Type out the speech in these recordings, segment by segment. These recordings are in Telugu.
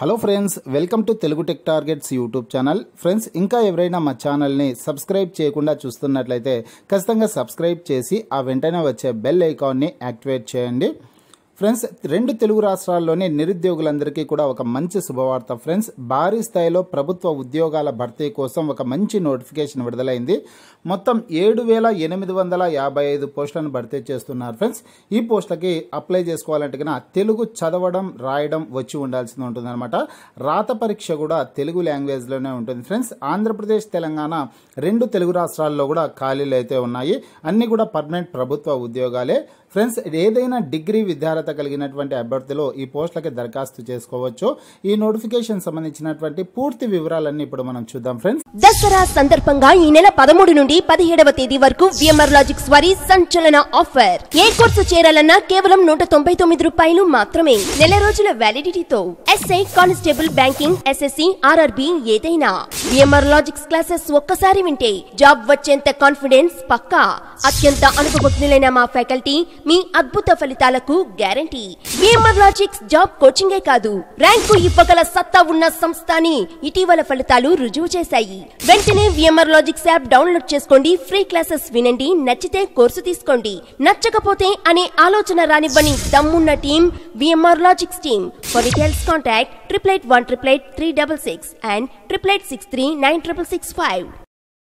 hello friends welcome to Telugu tech targets YouTube channel friends ఇంకా ఎవరైనా మా ఛానల్ని సబ్స్క్రైబ్ చేయకుండా చూస్తున్నట్లయితే ఖచ్చితంగా సబ్స్క్రైబ్ చేసి ఆ వెంటనే వచ్చే బెల్ ఐకాన్ని యాక్టివేట్ చేయండి ఫ్రెండ్స్ రెండు తెలుగు రాష్ట్రాల్లోని నిరుద్యోగులందరికీ కూడా ఒక మంచి శుభవార్త ఫ్రెండ్స్ భారీ స్థాయిలో ప్రభుత్వ ఉద్యోగాల భర్తీ కోసం ఒక మంచి నోటిఫికేషన్ విడుదలైంది మొత్తం ఏడు వేల ఎనిమిది వందల యాభై ఐదు పోస్టులను భర్తీ చేస్తున్నారు ఫ్రెండ్స్ ఈ పోస్టులకి అప్లై చేసుకోవాలంటే తెలుగు చదవడం రాయడం వచ్చి ఉండాల్సింది అనమాట రాత పరీక్ష కూడా తెలుగు లాంగ్వేజ్లోనే ఉంటుంది ఫ్రెండ్స్ ఆంధ్రప్రదేశ్ తెలంగాణ రెండు తెలుగు రాష్ట్రాల్లో కూడా ఖాళీలు అయితే ఉన్నాయి అన్నీ కూడా పర్మనెంట్ ప్రభుత్వ ఉద్యోగాలే ఫ్రెండ్స్ ఏదైనా డిగ్రీ విద్యార్థి కలిగినటువంటి అభ్యర్థులు ఈ పోస్టులకి దరఖాస్తు చేసుకోవచ్చు ఈ నోటిఫికేషన్ సంబంధించినటువంటి పూర్తి వివరాలన్నీ ఇప్పుడు మనం చూద్దాం ఫ్రెండ్స్ దసరా సందర్భంగా ఈ నెల పదమూడు నుండి పదిహేడవ తేదీ వరకు విఎంఆర్ లాజిక్స్ వారి సంచలన ఆఫర్ ఏ కోర్సు చేరాలన్నా కేవలం నూట తొంభై తొమ్మిది రూపాయలు మాత్రమే నెల రోజుల వ్యాలిడిటీతో SI constable banking SSC RRB ఏదైనా విఎంఆర్ లాజిక్స్ క్లాసెస్ ఒక్కసారి వింటే జాబ్ వచ్చేంత కాన్ఫిడెన్స్ పక్కా అత్యంత అనుభవజ్ఞులైన మా ఫ్యాకల్టీ మీ అద్భుత ఫలితాలకు guarantee guarantee VMR logics job కోచింగే కాదు ర్యాంకు ఇవ్వగల సత్తా ఉన్న సంస్థ అని ఇటీవల ఫలితాలు రుజువు చేశాయి వెంటనే విఎంఆర్ లాజిక్స్ యాప్ డౌన్లోడ్ చేసుకోండి ఫ్రీ క్లాసెస్ వినండి నచ్చితే కోర్సు తీసుకోండి నచ్చకపోతే అనే ఆలోచన రానివ్వని దమ్మున్న team VMR logics team for details contact triple eight one triple eight three double six and triple eight six three nine triple six five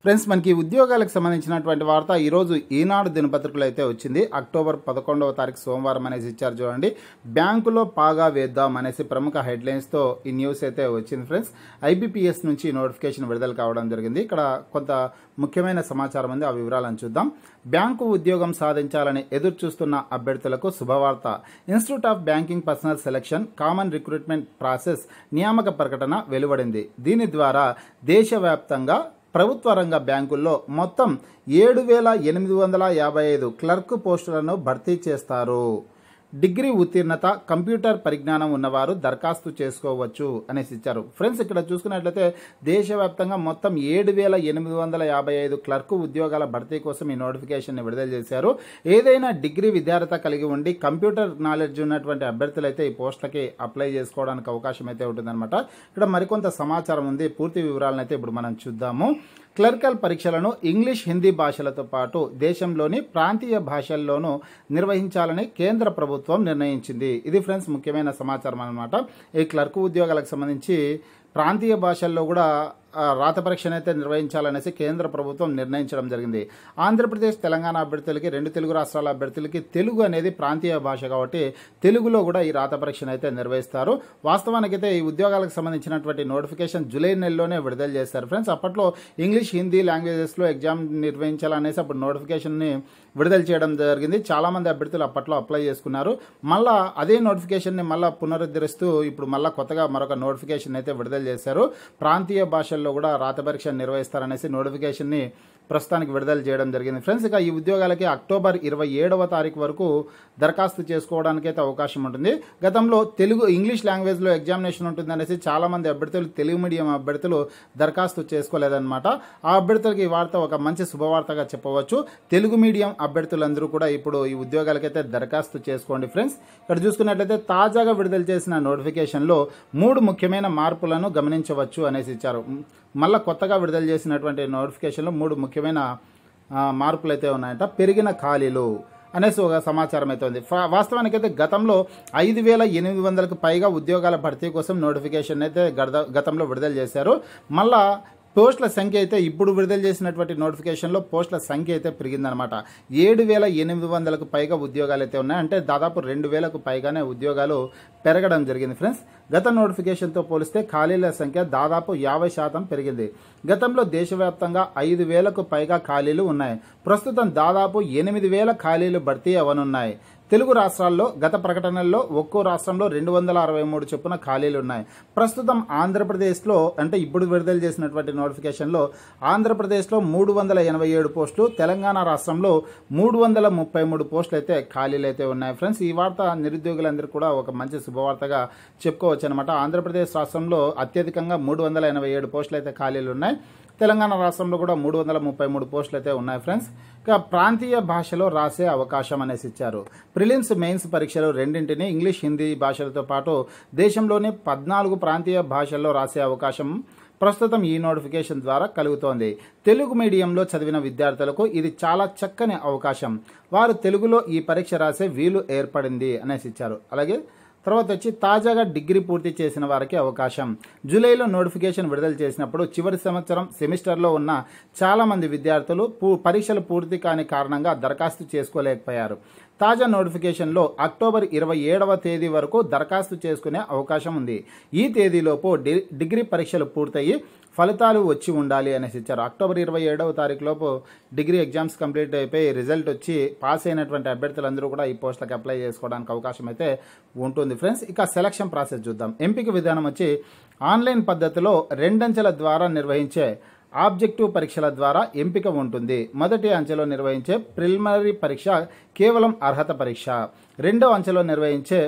friends మనకి ఉద్యోగాలకు సంబంధించినటువంటి వార్త ఈరోజు ఈనాడు దినపత్రికలు అయితే వచ్చింది అక్టోబర్ పదకొండవ తారీఖు సోమవారం అనేసి ఇచ్చారు చూడండి బ్యాంకులో పాగా వేద్దాం అనేసి ప్రముఖ హెడ్లైన్స్తో ఈ న్యూస్ అయితే వచ్చింది ఫ్రెండ్స్ ఐబీపీఎస్ నుంచి నోటిఫికేషన్ విడుదల కావడం జరిగింది ఇక్కడ కొంత ముఖ్యమైన సమాచారం ఉంది ఆ వివరాలను చూద్దాం బ్యాంకు ఉద్యోగం సాధించాలని ఎదురు చూస్తున్న అభ్యర్థులకు శుభవార్త institute of banking personnel selection common recruitment process నియామక ప్రకటన వెలువడింది దీని ద్వారా దేశవ్యాప్తంగా ప్రభుత్వ రంగ బ్యాంకుల్లో మొత్తం ఏడు వేల ఎనిమిది వందల యాభై ఐదు క్లర్క్ పోస్టులను భర్తీ చేస్తారు డిగ్రీ ఉత్తీర్ణత కంప్యూటర్ పరిజ్ఞానం ఉన్నవారు దరఖాస్తు చేసుకోవచ్చు అనేసి ఇచ్చారు ఫ్రెండ్స్ ఇక్కడ చూసుకున్నట్లయితే దేశవ్యాప్తంగా మొత్తం ఏడు వేల ఎనిమిది వందల యాభై ఐదు క్లర్కు ఉద్యోగాల భర్తీ కోసం ఈ నోటిఫికేషన్ని విడుదల చేశారు ఏదైనా డిగ్రీ విద్యార్థత కలిగి ఉండి కంప్యూటర్ నాలెడ్జ్ ఉన్నటువంటి అభ్యర్థులు అయితే ఈ పోస్టులకి అప్లై చేసుకోవడానికి అవకాశం అయితే ఉంటుందన్నమాట ఇక్కడ మరికొంత సమాచారం ఉంది పూర్తి వివరాలను అయితే ఇప్పుడు మనం చూద్దాము క్లర్కల్ పరీక్షలను ఇంగ్లీష్ హిందీ భాషలతో పాటు దేశంలోని ప్రాంతీయ భాషల్లోనూ నిర్వహించాలని కేంద్ర ప్రభుత్వం నిర్ణయించింది ఇది ఫ్రెండ్స్ ముఖ్యమైన సమాచారం అనమాట ఈ క్లర్క్ ఉద్యోగాలకు సంబంధించి ప్రాంతీయ భాషల్లో కూడా రాత పరీక్షను అయితే నిర్వహించాలనేసి కేంద్ర ప్రభుత్వం నిర్ణయించడం జరిగింది ఆంధ్రప్రదేశ్ తెలంగాణ అభ్యర్థులకి రెండు తెలుగు రాష్ట్రాల అభ్యర్థులకి తెలుగు అనేది ప్రాంతీయ భాష కాబట్టి తెలుగులో కూడా ఈ రాత పరీక్షను అయితే నిర్వహిస్తారు వాస్తవానికి అయితే ఈ ఉద్యోగాలకు సంబంధించినటువంటి నోటిఫికేషన్ జూలై నెలలోనే విడుదల చేస్తారు ఫ్రెండ్స్ అప్పట్లో ఇంగ్లీష్ హిందీ లాంగ్వేజెస్లో ఎగ్జామ్ నిర్వహించాలనేసి అప్పుడు నోటిఫికేషన్ని విడుదల చేయడం జరిగింది చాలామంది అభ్యర్థులు అప్పట్లో అప్లై చేసుకున్నారు మళ్ళా అదే నోటిఫికేషన్ని మళ్ళీ పునరుద్ధరిస్తూ ఇప్పుడు మళ్ళీ కొత్తగా మరొక నోటిఫికేషన్ అయితే విడుదల చేశారు ప్రాంతీయ భాషలు హాస్టల్లో కూడా రాత పరీక్ష నిర్వహిస్తారనేసి నోటిఫికేషన్ని ప్రస్తుతానికి విడుదల చేయడం జరిగింది ఫ్రెండ్స్ ఇక ఈ ఉద్యోగాలకి అక్టోబర్ ఇరవై ఏడవ తారీఖు వరకు దరఖాస్తు చేసుకోవడానికైతే అవకాశం ఉంటుంది గతంలో తెలుగు ఇంగ్లీష్ లాంగ్వేజ్లో ఎగ్జామినేషన్ ఉంటుంది అనేసి చాలామంది అభ్యర్థులు తెలుగు మీడియం అభ్యర్థులు దరఖాస్తు చేసుకోలేదన్నమాట ఆ అభ్యర్థులకి ఈ వార్త ఒక మంచి శుభవార్తగా చెప్పవచ్చు తెలుగు మీడియం అభ్యర్థులందరూ కూడా ఇప్పుడు ఈ ఉద్యోగాలకైతే దరఖాస్తు చేసుకోండి ఫ్రెండ్స్ ఇక్కడ చూసుకున్నట్లయితే తాజాగా విడుదల చేసిన నోటిఫికేషన్లో మూడు ముఖ్యమైన మార్పులను గమనించవచ్చు అనేసి ఇచ్చారు మళ్ళీ కొత్తగా విడుదల చేసినటువంటి నోటిఫికేషన్లో మూడు ముఖ్యమైన మార్పులు అయితే ఉన్నాయంట పెరిగిన ఖాళీలు అనేసి ఒక సమాచారం అయితే ఉంది వాస్తవానికి అయితే గతంలో ఐదు వేల ఎనిమిది వందలకు పైగా ఉద్యోగాల భర్తీ కోసం నోటిఫికేషన్ అయితే గతంలో విడుదల చేశారు మళ్ళా పోస్టుల సంఖ్య అయితే ఇప్పుడు విడుదల చేసినటువంటి నోటిఫికేషన్లో పోస్టుల సంఖ్య అయితే పెరిగిందనమాట ఏడు వేల ఎనిమిది వందలకు పైగా ఉద్యోగాలు అయితే ఉన్నాయి అంటే దాదాపు రెండు వేలకు పైగానే ఉద్యోగాలు పెరగడం జరిగింది ఫ్రెండ్స్ గత నోటిఫికేషన్తో పోలిస్తే ఖాళీల సంఖ్య దాదాపు యాభై శాతం పెరిగింది గతంలో దేశవ్యాప్తంగా ఐదు వేలకు పైగా ఖాళీలు ఉన్నాయి ప్రస్తుతం దాదాపు ఎనిమిది వేల ఖాళీలు భర్తీ అవనున్నాయి తెలుగు రాష్ట్రాల్లో గత ప్రకటనల్లో ఒక్కో రాష్ట్రంలో రెండు వందల అరవై మూడు చొప్పున ఖాళీలు ఉన్నాయి ప్రస్తుతం ఆంధ్రప్రదేశ్లో అంటే ఇప్పుడు విడుదల చేసినటువంటి నోటిఫికేషన్లో ఆంధ్రప్రదేశ్లో మూడు వందల ఎనభై ఏడు పోస్టులు తెలంగాణ రాష్ట్రంలో మూడు వందల ముప్పై మూడు పోస్టులు అయితే ఖాళీలు అయితే ఉన్నాయి ఫ్రెండ్స్ ఈ వార్త నిరుద్యోగులందరూ కూడా ఒక మంచి శుభవార్తగా చెప్పుకోవచ్చు అనమాట ఆంధ్రప్రదేశ్ రాష్ట్రంలో అత్యధికంగా మూడు వందల ఎనభై ఏడు పోస్టులు అయితే ఖాళీలు ఉన్నాయి తెలంగాణ రాష్ట్రంలో కూడా మూడు వందల ముప్పై మూడు పోస్టులు అయితే ఉన్నాయి ఫ్రెండ్స్ ఇక ప్రాంతీయ భాషలో రాసే అవకాశం అనేసి ఇచ్చారు ప్రిలిమ్స్ మెయిన్స్ పరీక్షలు రెండింటిని ఇంగ్లీష్ హిందీ భాషలతో పాటు దేశంలోని పద్నాలుగు ప్రాంతీయ భాషల్లో రాసే అవకాశం ప్రస్తుతం ఈ నోటిఫికేషన్ ద్వారా కలుగుతోంది తెలుగు మీడియంలో చదివిన విద్యార్థులకు ఇది చాలా చక్కని అవకాశం వారు తెలుగులో ఈ పరీక్ష రాసే వీలు ఏర్పడింది అనేసి ఇచ్చారు అలాగే తర్వాత వచ్చి తాజాగా డిగ్రీ పూర్తి చేసిన వారికి అవకాశం జూలైలో నోటిఫికేషన్ విడుదల చేసినప్పుడు చివరి సంవత్సరం సెమిస్టర్లో ఉన్న చాలామంది విద్యార్థులు పరీక్షలు పూర్తి కాని కారణంగా దరఖాస్తు చేసుకోలేకపోయారు తాజా నోటిఫికేషన్లో అక్టోబర్ ఇరవై ఏడవ తేదీ వరకు దరఖాస్తు చేసుకునే అవకాశం ఉంది ఈ తేదీలోపు డి డిగ్రీ పరీక్షలు పూర్తయ్యి ఫలితాలు వచ్చి ఉండాలి అనేసి ఇచ్చారు అక్టోబర్ ఇరవై ఏడవ తారీఖులోపు డిగ్రీ ఎగ్జామ్స్ కంప్లీట్ అయిపోయి రిజల్ట్ వచ్చి పాస్ అయినటువంటి అభ్యర్థులందరూ కూడా ఈ పోస్టులకు అప్లై చేసుకోవడానికి అవకాశం అయితే ఉంటుంది ఫ్రెండ్స్ ఇక సెలక్షన్ ప్రాసెస్ చూద్దాం ఎంపిక విధానం వచ్చి ఆన్లైన్ పద్ధతిలో రెండంచెల ద్వారా నిర్వహించే ఆబ్జెక్టివ్ పరీక్షల ద్వారా ఎంపిక ఉంటుంది మొదటి అంచెలో నిర్వహించే ప్రిలిమినరీ పరీక్ష కేవలం అర్హత పరీక్ష రెండో అంచెలో నిర్వహించే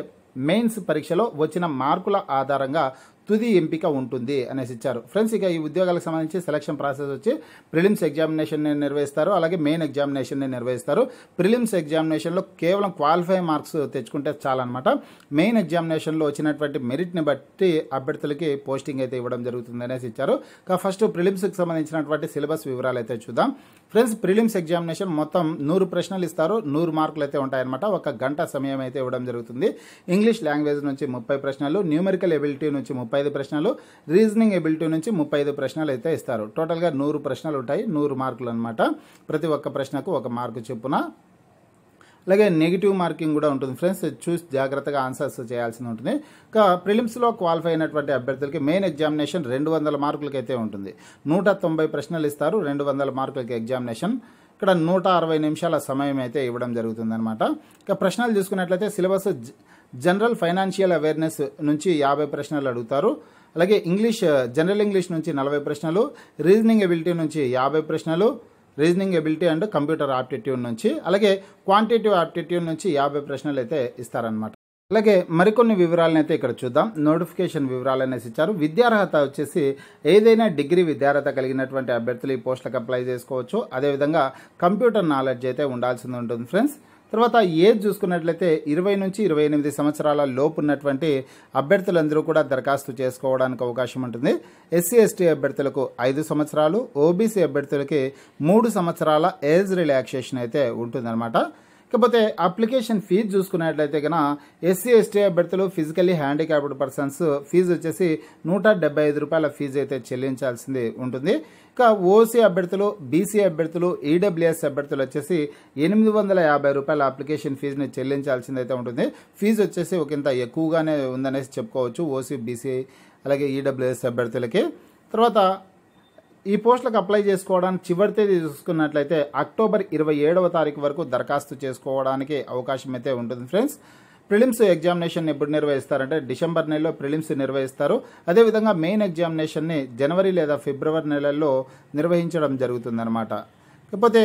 మెయిన్స్ పరీక్షలో వచ్చిన మార్కుల ఆధారంగా తుది ఎంపిక ఉంటుంది అనేసి ఇచ్చారు ఫ్రెండ్స్ ఇక ఈ ఉద్యోగాలకు సంబంధించి సెలక్షన్ ప్రాసెస్ వచ్చి ప్రిలిమ్స్ ఎగ్జామినేషన్ నిర్వహిస్తారు అలాగే మెయిన్ ఎగ్జామినేషన్ని నిర్వహిస్తారు ప్రిలిమ్స్ ఎగ్జామినేషన్లో కేవలం క్వాలిఫై మార్క్స్ తెచ్చుకుంటే చాలన్నమాట మెయిన్ ఎగ్జామినేషన్లో వచ్చినటువంటి మెరిట్ని బట్టి అభ్యర్థులకి పోస్టింగ్ అయితే ఇవ్వడం జరుగుతుంది అనేసి ఇచ్చారు ఫస్ట్ ప్రిలిమ్స్కి సంబంధించినటువంటి సిలబస్ వివరాలు అయితే చూద్దాం ఫ్రెండ్స్ ప్రిలిమ్స్ ఎగ్జామినేషన్ మొత్తం నూరు ప్రశ్నలు ఇస్తారు నూరు మార్కులు అయితే ఉంటాయన్నమాట ఒక గంట సమయం అయితే ఇవ్వడం జరుగుతుంది ఇంగ్లీష్ లాంగ్వేజ్ నుంచి ముప్పై ప్రశ్నలు న్యూమెరికల్ ఎబిలిటీ నుంచి ముప్పై ఐదు ప్రశ్నలు రీజనింగ్ ఎబిలిటీ నుంచి ముప్పై ఐదు ప్రశ్నలు అయితే ఇస్తారు టోటల్గా నూరు ప్రశ్నలు ఉంటాయి నూరు మార్కులు అనమాట ప్రతి ఒక్క ప్రశ్నకు ఒక మార్కు చొప్పున అలాగే నెగిటివ్ మార్కింగ్ కూడా ఉంటుంది ఫ్రెండ్స్ చూసి జాగ్రత్తగా ఆన్సర్స్ చేయాల్సి ఉంటుంది ఇంకా ప్రిలిమ్స్లో క్వాలిఫై అయినటువంటి అభ్యర్థులకి మెయిన్ ఎగ్జామినేషన్ రెండు వందల మార్కులకైతే ఉంటుంది నూట తొంభై ప్రశ్నలు ఇస్తారు రెండు వందల మార్కులకి ఎగ్జామినేషన్ ఇక్కడ నూట అరవై నిమిషాల సమయం అయితే ఇవ్వడం జరుగుతుందన్నమాట ఇక ప్రశ్నలు చూసుకున్నట్లయితే సిలబస్ జనరల్ ఫైనాన్షియల్ అవేర్నెస్ నుంచి యాభై ప్రశ్నలు అడుగుతారు అలాగే ఇంగ్లీష్ జనరల్ ఇంగ్లీష్ నుంచి నలభై ప్రశ్నలు రీజనింగ్ ఎబిలిటీ నుంచి యాభై ప్రశ్నలు reasoning ability and computer aptitude నుంచి అలాగే క్వాంటిటేటివ్ ఆప్టిట్యూడ్ నుంచి యాభై ప్రశ్నలు అయితే ఇస్తారనమాట అలాగే మరికొన్ని వివరాలను అయితే ఇక్కడ చూద్దాం నోటిఫికేషన్ వివరాలు అనేసి ఇచ్చారు విద్యార్హత వచ్చేసి ఏదైనా డిగ్రీ విద్యార్హత కలిగినటువంటి అభ్యర్థులు ఈ పోస్టులకు అప్లై చేసుకోవచ్చు అదేవిధంగా కంప్యూటర్ నాలెడ్జ్ అయితే ఉండాల్సింది ఉంటుంది ఫ్రెండ్స్ తర్వాత ఏజ్ చూసుకున్నట్లయితే ఇరవై నుంచి ఇరవై ఎనిమిది సంవత్సరాల లోపు ఉన్నటువంటి అభ్యర్థులందరూ కూడా దరఖాస్తు చేసుకోవడానికి అవకాశం ఉంటుంది ఎస్సీ ఎస్టీ అభ్యర్థులకు ఐదు సంవత్సరాలు ఓబీసీ అభ్యర్థులకి మూడు సంవత్సరాల ఏజ్ రిలాక్సేషన్ అయితే ఉంటుందన్నమాట ఇకపోతే అప్లికేషన్ ఫీజు చూసుకున్నట్లయితే కన ఎస్సీ ఎస్టీ అభ్యర్థులు ఫిజికల్లీ హ్యాండిక్యాప్డ్ పర్సన్స్ ఫీజు వచ్చేసి నూట ఐదు రూపాయల ఫీజు అయితే చెల్లించాల్సింది ఉంటుంది ఇక ఓసీ అభ్యర్థులు బీసీ అభ్యర్థులు ఈడబ్ల్యూఎస్ అభ్యర్థులు వచ్చేసి ఎనిమిది వందల యాభై రూపాయల అప్లికేషన్ ఫీజుని చెల్లించాల్సింది అయితే ఉంటుంది ఫీజు వచ్చేసి ఒకంత ఎక్కువగానే ఉందనేసి చెప్పుకోవచ్చు ఓసీ బీసీ అలాగే ఈడబ్ల్యూఎస్ అభ్యర్థులకి తర్వాత ఈ పోస్టులకు అప్లై చేసుకోవడానికి చివరి తేదీ చూసుకున్నట్లయితే అక్టోబర్ ఇరవై ఏడవ తారీఖు వరకు దరఖాస్తు చేసుకోవడానికి అవకాశం అయితే ఉంటుంది ఫ్రెండ్స్ ప్రిలిమ్స్ ఎగ్జామినేషన్ ఎప్పుడు నిర్వహిస్తారంటే డిసెంబర్ నెలలో ప్రిలిమ్స్ నిర్వహిస్తారు అదేవిధంగా మెయిన్ ఎగ్జామినేషన్ని జనవరి లేదా ఫిబ్రవరి నెలల్లో నిర్వహించడం జరుగుతుందన్నమాట కాకపోతే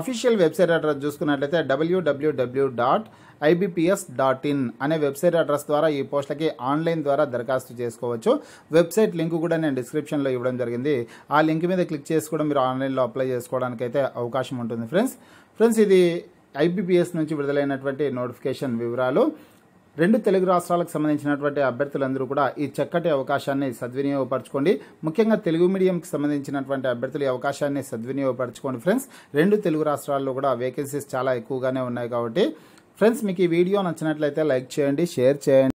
అఫీషియల్ వెబ్సైట్ అడ్రస్ చూసుకున్నట్లయితే డబ్ల్యూడబ్ల్యూడబ్ల్యూ డాట్ ఐబీపీఎస్ డాట్ ఇన్ అనే వెబ్సైట్ అడ్రస్ ద్వారా ఈ పోస్టులకి ఆన్లైన్ ద్వారా దరఖాస్తు చేసుకోవచ్చు వెబ్సైట్ లింక్ కూడా నేను డిస్క్రిప్షన్లో ఇవ్వడం జరిగింది ఆ లింక్ మీద క్లిక్ చేసి కూడా మీరు ఆన్లైన్లో అప్లై చేసుకోవడానికి అయితే అవకాశం ఉంటుంది ఫ్రెండ్స్ ఫ్రెండ్స్ ఇది ఐబీపీఎస్ నుంచి విడుదలైనటువంటి నోటిఫికేషన్ వివరాలు రెండు తెలుగు రాష్ట్రాలకు సంబంధించినటువంటి అభ్యర్థులందరూ కూడా ఈ చక్కటి అవకాశాన్ని సద్వినియోగపరచుకోండి ముఖ్యంగా తెలుగు మీడియంకి సంబంధించినటువంటి అభ్యర్థులు ఈ అవకాశాన్ని సద్వినియోగపరచుకోండి ఫ్రెండ్స్ రెండు తెలుగు రాష్ట్రాల్లో కూడా వేకెన్సీస్ చాలా ఎక్కువగానే ఉన్నాయి కాబట్టి ఫ్రెండ్స్ మీకు ఈ వీడియో నచ్చినట్లయితే లైక్ చేయండి షేర్ చేయండి